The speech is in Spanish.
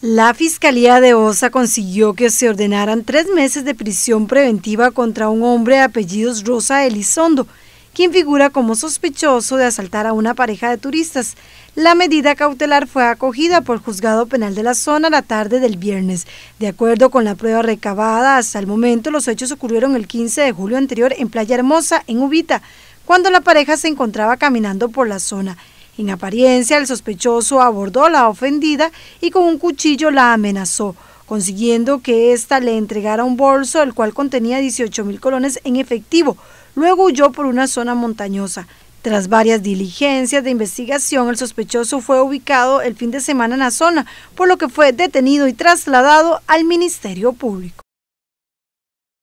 La Fiscalía de Osa consiguió que se ordenaran tres meses de prisión preventiva contra un hombre de apellidos Rosa Elizondo, quien figura como sospechoso de asaltar a una pareja de turistas. La medida cautelar fue acogida por el juzgado penal de la zona la tarde del viernes. De acuerdo con la prueba recabada, hasta el momento los hechos ocurrieron el 15 de julio anterior en Playa Hermosa, en Ubita, cuando la pareja se encontraba caminando por la zona. En apariencia, el sospechoso abordó a la ofendida y con un cuchillo la amenazó, consiguiendo que ésta le entregara un bolso el cual contenía 18 mil colones en efectivo. Luego huyó por una zona montañosa. Tras varias diligencias de investigación, el sospechoso fue ubicado el fin de semana en la zona, por lo que fue detenido y trasladado al Ministerio Público.